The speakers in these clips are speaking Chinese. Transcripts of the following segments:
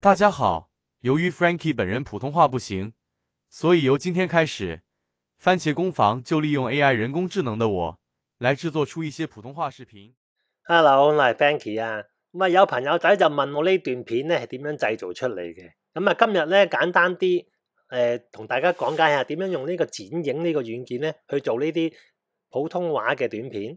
大家好，由于 Frankie 本人普通话不行，所以由今天开始，番茄工坊就利用 AI 人工智能的我来制作出一些普通话视频。Hello，我系 Frankie 啊，咁啊有朋友仔就问我呢段片咧系点样制造出嚟嘅，咁啊今日咧简单啲，诶同大家讲解下点样用呢个剪影呢个软件咧去做呢啲普通话嘅短片。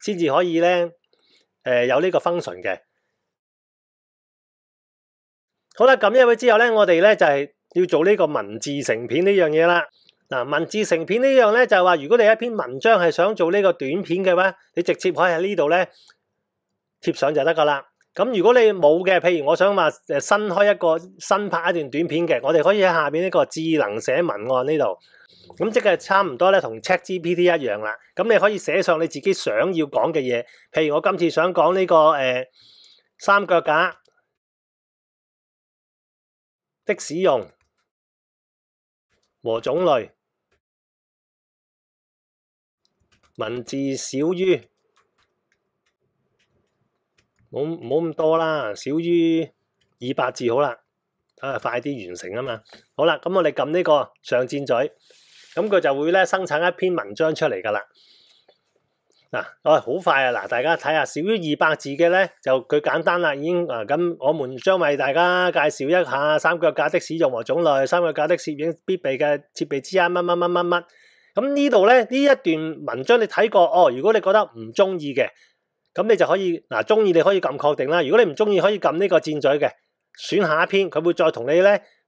先至可以咧，誒有呢個 function 嘅。好啦，咁一位之後咧，我哋咧就係要做呢個文字成片呢樣嘢啦。嗱，文字成片呢樣咧就係話，如果你一篇文章係想做呢個短片嘅話，你直接可以喺呢度咧貼上就得噶啦。咁如果你冇嘅，譬如我想話新開一個新拍一段短片嘅，我哋可以喺下面呢個智能寫文案呢度。咁即係差唔多咧，同 ChatGPT 一樣啦。咁你可以寫上你自己想要講嘅嘢，譬如我今次想講呢個誒三腳架的使用和種類，文字少於冇冇咁多啦，少於二百字好啦，啊快啲完成啊嘛。好啦，咁我哋撳呢個上箭嘴。咁佢就會咧生產一篇文章出嚟噶啦。嗱，我好快啊！嗱，大家睇下少於二百字嘅咧，就佢簡單啦，已經啊。咁我们將為大家介紹一下三脚架的使用和種類，三脚架的攝影必備嘅設備之一乜乜乜乜乜。咁呢度咧呢一段文章你睇過哦？如果你覺得唔中意嘅，咁你就可以嗱中意你可以撳確定啦。如果你唔中意可以撳呢個箭嘴嘅，選下一篇佢會再同你咧。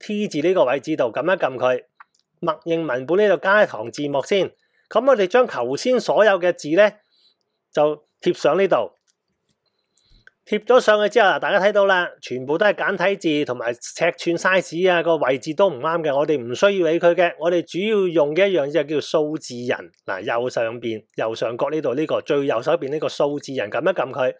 T 字呢个位置度，揿一揿佢，默认文本呢度加一堂字幕先。咁我哋将头先所有嘅字咧，就贴上呢度。贴咗上去之后，大家睇到啦，全部都系简体字，同埋尺寸 size 啊，个位置都唔啱嘅。我哋唔需要理佢嘅。我哋主要用嘅一样嘢叫数字人。嗱，右上边，右上角呢度呢个最右手边呢个数字人，揿一揿佢。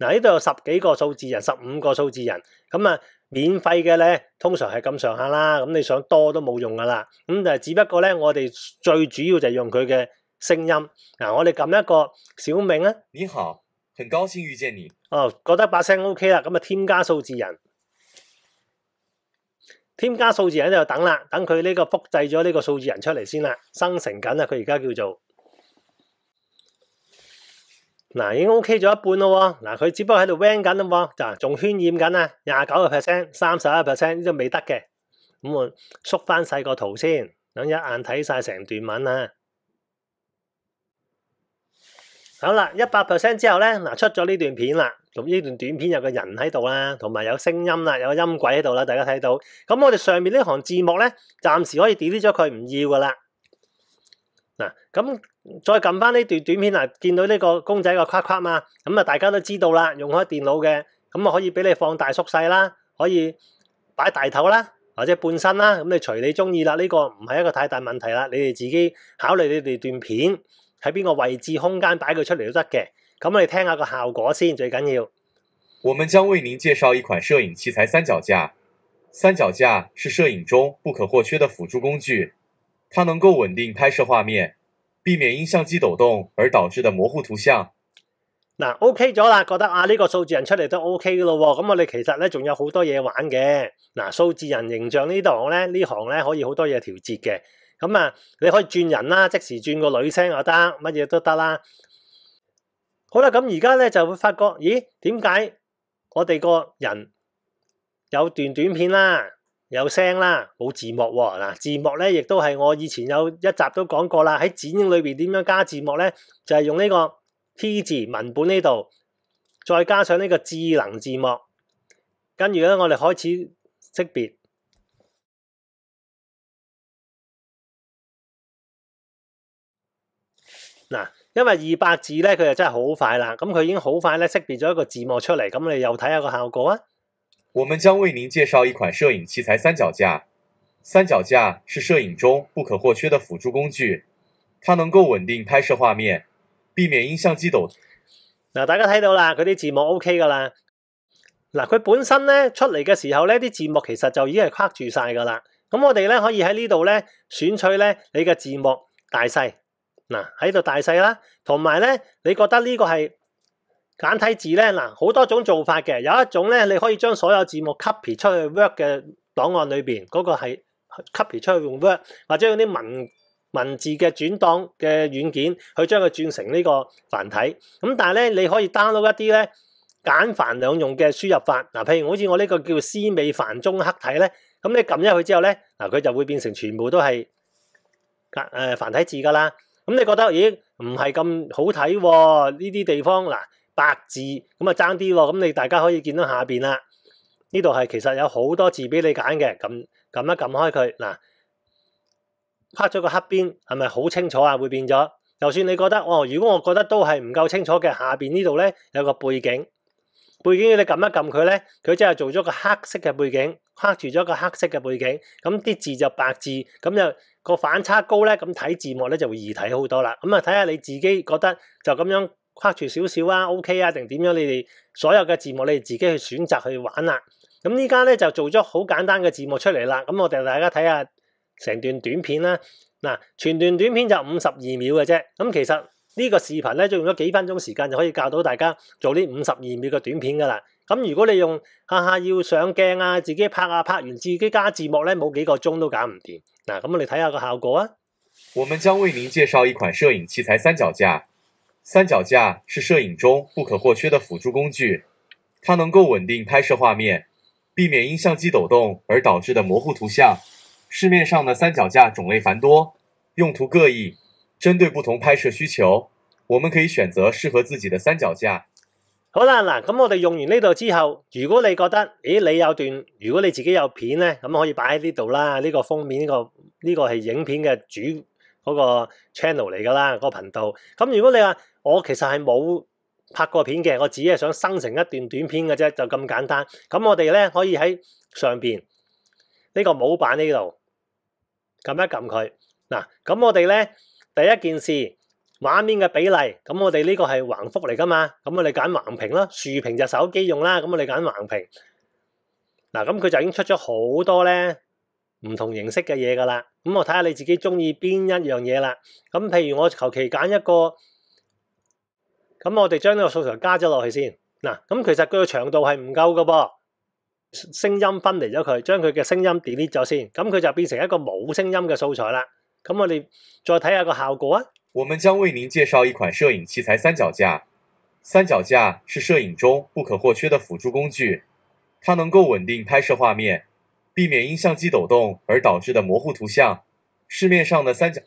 嗱，呢度有十几个数字人，十五个数字人，咁啊。免費嘅咧，通常係咁上下啦，咁你想多都冇用噶啦。咁就只不過咧，我哋最主要就係用佢嘅聲音。嗱，我哋撳一個小明啊。你好，很高兴遇见你。哦，覺得把聲 OK 啦，咁啊，添加數字人，添加數字人就等啦，等佢呢個複製咗呢個數字人出嚟先啦，生成緊啦，佢而家叫做。嗱，已经 OK 咗一半咯，嗱，佢只不过喺度 van 紧咯，就仲渲染紧啊，廿九个 percent，三十一 percent 呢个未得嘅，咁我缩翻细个图先，等一眼睇晒成段文啊，好啦，一百 percent 之后咧，嗱出咗呢段片啦，咁呢段短片有个人喺度啦，同埋有声音啦，有音轨喺度啦，大家睇到，咁我哋上面呢行字幕咧，暂时可以 delete 咗佢唔要噶啦。嗱，咁再揿翻呢段短片嗱，见到呢个公仔个框框嘛，咁啊大家都知道啦，用开电脑嘅，咁啊可以俾你放大缩细啦，可以摆大头啦，或者半身啦，咁你随你中意啦，呢个唔系一个太大问题啦，你哋自己考虑你哋段片喺边个位置空间摆佢出嚟都得嘅，咁我哋听下个效果先，最紧要。我们将为您介绍一款摄影器材三脚架。三脚架是摄影中不可或缺的辅助工具。它能够稳定拍摄画面，避免因相机抖动而导致的模糊图像。嗱，OK 咗啦，觉得啊呢个数字人出嚟都 OK 咯。咁我哋其实咧仲有好多嘢玩嘅。嗱，数字人形象呢度咧呢行咧可以好多嘢调节嘅。咁啊，你可以转人啦，即时转个女声又得，乜嘢都得啦。好啦，咁而家咧就会发觉，咦，点解我哋个人有段短片啦？有声啦，冇字幕喎嗱，字幕咧亦都系我以前有一集都讲过啦。喺剪映里边点样加字幕咧，就系用呢个 T 字文本呢度，再加上呢个智能字幕，跟住咧我哋开始识别嗱，因为二百字咧佢就真系好快啦，咁佢已经好快咧识别咗一个字幕出嚟，咁你又睇下个效果啊！我们将为您介绍一款摄影器材三脚架。三脚架是摄影中不可或缺的辅助工具，它能够稳定拍摄画面，避免因相机抖。嗱，大家睇到啦，佢啲字幕 OK 噶啦。嗱，佢本身咧出嚟嘅时候咧，啲字幕其实就已经系框住晒噶啦。咁我哋咧可以喺呢度咧选取咧你嘅字幕大细。嗱，喺度大细啦，同埋咧你觉得呢个系？简体字咧，嗱，好多种做法嘅。有一种咧，你可以将所有字幕 copy 出去 Word 嘅档案里边，嗰个系 copy 出去用 Word，或者用啲文文字嘅转档嘅软件去将佢转成呢个繁体。咁但系咧，你可以 download 一啲咧简繁两用嘅输入法，嗱，譬如好似我呢个叫思美繁中黑体咧，咁你揿入去之后咧，嗱，佢就会变成全部都系诶繁体字噶啦。咁你觉得，咦，唔系咁好睇？呢啲地方，嗱。白字咁啊，争啲喎。咁你大家可以见到下边啦，呢度系其实有好多字俾你拣嘅。咁揿一揿开佢，嗱，拍咗个黑边，系咪好清楚啊？会变咗。就算你觉得哦，如果我觉得都系唔够清楚嘅，下边呢度咧有个背景，背景你揿一揿佢咧，佢即系做咗个黑色嘅背景，黑住咗个黑色嘅背景，咁啲字就白字，咁就个反差高咧，咁睇字幕咧就会易睇好多啦。咁啊，睇下你自己觉得就咁样。跨住少少啊，OK 啊，定点样？你哋所有嘅字幕，你哋自己去选择去玩啦。咁依家咧就做咗好简单嘅字幕出嚟啦。咁我哋大家睇下成段短片啦。嗱，全段短片就五十二秒嘅啫。咁其实呢个视频咧，就用咗几分钟时间就可以教到大家做呢五十二秒嘅短片噶啦。咁如果你用下下要上镜啊，自己拍啊，拍完自己加字幕咧，冇几个钟都搞唔掂。嗱，咁我哋睇下个效果啊。我们将为您介绍一款摄影器材三脚架。三脚架是摄影中不可或缺的辅助工具，它能够稳定拍摄画面，避免因相机抖动而导致的模糊图像。市面上的三脚架种类繁多，用途各异，针对不同拍摄需求，我们可以选择适合自己的三脚架。好啦，嗱，咁我哋用完呢度之后，如果你觉得，咦，你有段，如果你自己有片呢，咁可以摆喺呢度啦。呢个封面，呢个呢个系影片嘅主嗰个 channel 嚟噶啦，嗰个频道。咁如果你话，我其實係冇拍過片嘅，我自己係想生成一段短片嘅啫，就咁簡單。咁我哋咧可以喺上边呢個模板呢度撳一撳佢嗱。咁我哋咧第一件事畫面嘅比例，咁我哋呢個係橫幅嚟噶嘛，咁我哋揀橫屏啦，竖屏就手機用啦。咁我哋揀橫屏嗱。咁佢就已經出咗好多咧唔同形式嘅嘢噶啦。咁我睇下你自己中意邊一樣嘢啦。咁譬如我求其揀一個。咁我哋将呢个素材加咗落去先嗱，咁其实佢嘅长度系唔够噶噃，声音分离咗佢，将佢嘅声音 delete 咗先，咁佢就变成一个冇声音嘅素材啦。咁我哋再睇下个效果啊。我们将为您介绍一款摄影器材——三脚架。三脚架是摄影中不可或缺的辅助工具，它能够稳定拍摄画面，避免因相机抖动而导致的模糊图像。市面上的三脚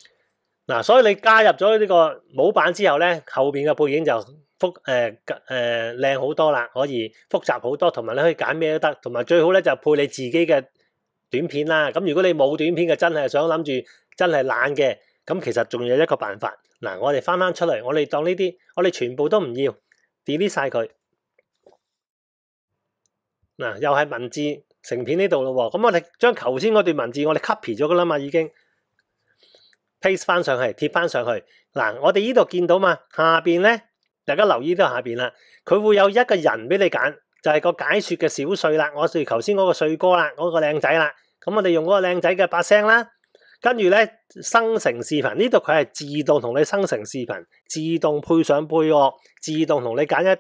嗱，所以你加入咗呢個模板之後咧，後面嘅背景就复诶诶靚好多啦，可以複雜好多，同埋你可以揀咩都得，同埋最好咧就配你自己嘅短片啦。咁如果你冇短片嘅，真係想諗住真係懶嘅，咁其實仲有一個辦法。嗱，我哋翻翻出嚟，我哋當呢啲，我哋全部都唔要 delete 晒佢。嗱，又係文字成片呢度咯喎，咁我哋將頭先嗰段文字我哋 copy 咗噶啦嘛，已經。paste 翻上去，貼翻上去。嗱，我哋呢度見到嘛，下边咧，大家留意到下边啦。佢會有一個人俾你揀，就係個解说嘅小帥啦。我哋頭先嗰個帥哥啦，嗰個靚仔啦。咁我哋用嗰個靚仔嘅把聲啦，跟住咧生成視頻。呢度佢係自動同你生成視頻，自動配上配樂，自動同你揀一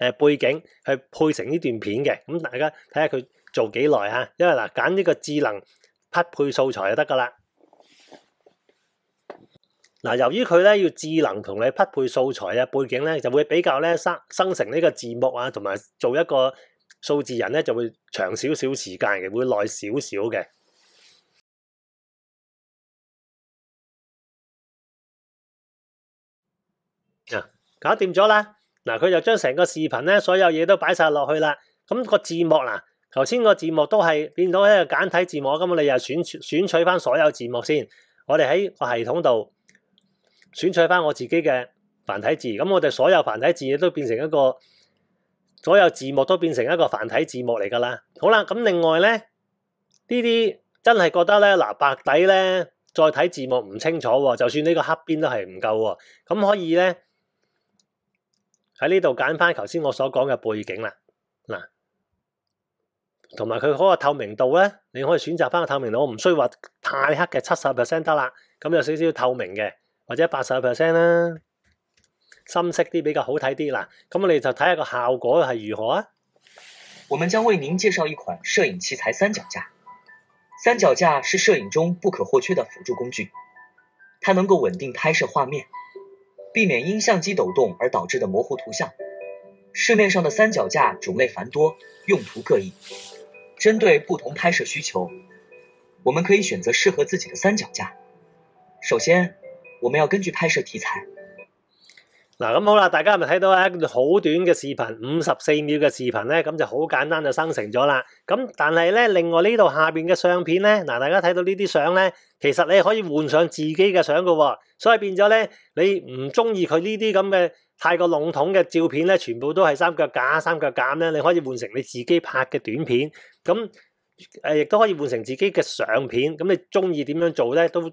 啲背景去配成呢段片嘅。咁大家睇下佢做幾耐吓，因為嗱揀呢個智能匹配素材就得噶啦。嗱，由於佢咧要智能同你匹配素材啊、背景咧，就會比較咧生生成呢個字幕啊，同埋做一個數字人咧，就會長少少時間嘅，會耐少少嘅。啊，搞掂咗啦！嗱，佢就將成個視頻咧，所有嘢都擺晒落去啦。咁個字幕嗱，頭先個字幕都係變到一個簡體字幕，咁你又選選取翻所有字幕先。我哋喺個系統度。選取翻我自己嘅繁體字，咁我哋所有繁體字都變成一個，所有字幕都變成一個繁體字幕嚟噶啦。好啦，咁另外咧呢啲真係覺得咧嗱白底咧再睇字幕唔清楚喎，就算呢個黑邊都係唔夠喎。咁可以咧喺呢度揀翻頭先我所講嘅背景啦嗱，同埋佢嗰個透明度咧，你可以選擇翻個透明度，我唔需要話太黑嘅七十 percent 得啦，咁有少少透明嘅。或者八十 percent 啦，深色啲比较好睇啲啦。咁我哋就睇下个效果系如何啊。我们将为您介绍一款摄影器材三脚架。三脚架是摄影中不可或缺的辅助工具，它能够稳定拍摄画面，避免因相机抖动而导致的模糊图像。市面上的三脚架种类繁多，用途各异，针对不同拍摄需求，我们可以选择适合自己的三脚架。首先，我们要根据拍摄题材。嗱，咁好啦，大家咪睇到一段好短嘅视频，五十四秒嘅视频咧，咁就好简单就生成咗啦。咁但系咧，另外呢度下边嘅相片咧，嗱，大家睇到呢啲相咧，其实你可以换上自己嘅相噶，所以变咗咧，你唔中意佢呢啲咁嘅太过笼统嘅照片咧，全部都系三脚架、三脚架咧，你可以换成你自己拍嘅短片，咁诶亦都可以换成自己嘅相片，咁你中意点样做咧都。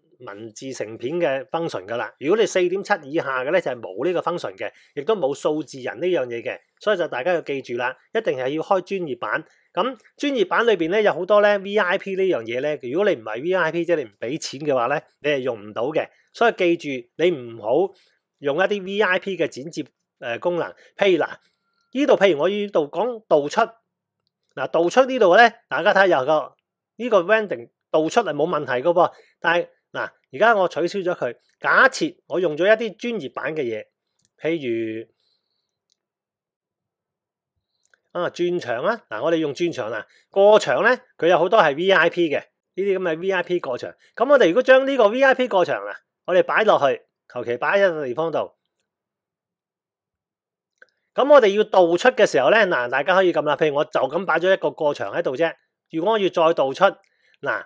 文字成片嘅 function 噶啦，如果你四點七以下嘅咧就係冇呢個 function 嘅，亦都冇數字人呢樣嘢嘅，所以就大家要記住啦，一定係要開專業版。咁專業版裏面咧有好多咧 VIP 呢樣嘢咧，如果你唔係 VIP 即係你唔俾錢嘅話咧，你係用唔到嘅。所以記住，你唔好用一啲 VIP 嘅剪接功能。譬如嗱，呢度譬如我呢度講導出，嗱導出呢度咧，大家睇下有個呢個 r e n d i n g 導出係冇問題噶噃，但系。嗱，而家我取消咗佢。假設我用咗一啲專業版嘅嘢，譬如啊專場啦，嗱我哋用轉場啦。過場咧，佢有好多係 V I P 嘅呢啲咁嘅 V I P 過場。咁我哋如果將呢個 V I P 過場啊，我哋擺落去，求其擺喺個地方度。咁我哋要導出嘅時候咧，嗱大家可以咁啦。譬如我就咁擺咗一個過場喺度啫。如果我要再導出嗱。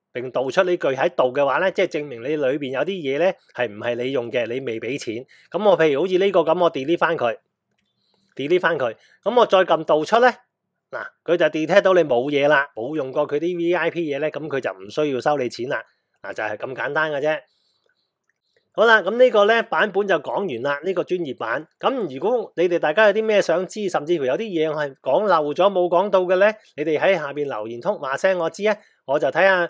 並導出呢句喺度嘅話咧，即係證明你裏边有啲嘢咧係唔係你用嘅，你未俾錢。咁我譬如好似呢個咁，我 delete 翻佢，delete 翻佢。咁我再撳導出咧，嗱，佢就 detect 到你冇嘢啦，冇用過佢啲 V I P 嘢咧，咁佢就唔需要收你錢啦。嗱，就係咁簡單嘅啫。好啦，咁呢個咧版本就講完啦。呢個專業版。咁如果你哋大家有啲咩想知，甚至乎有啲嘢我係講漏咗冇講到嘅咧，你哋喺下边留言通話聲我知啊，我就睇下。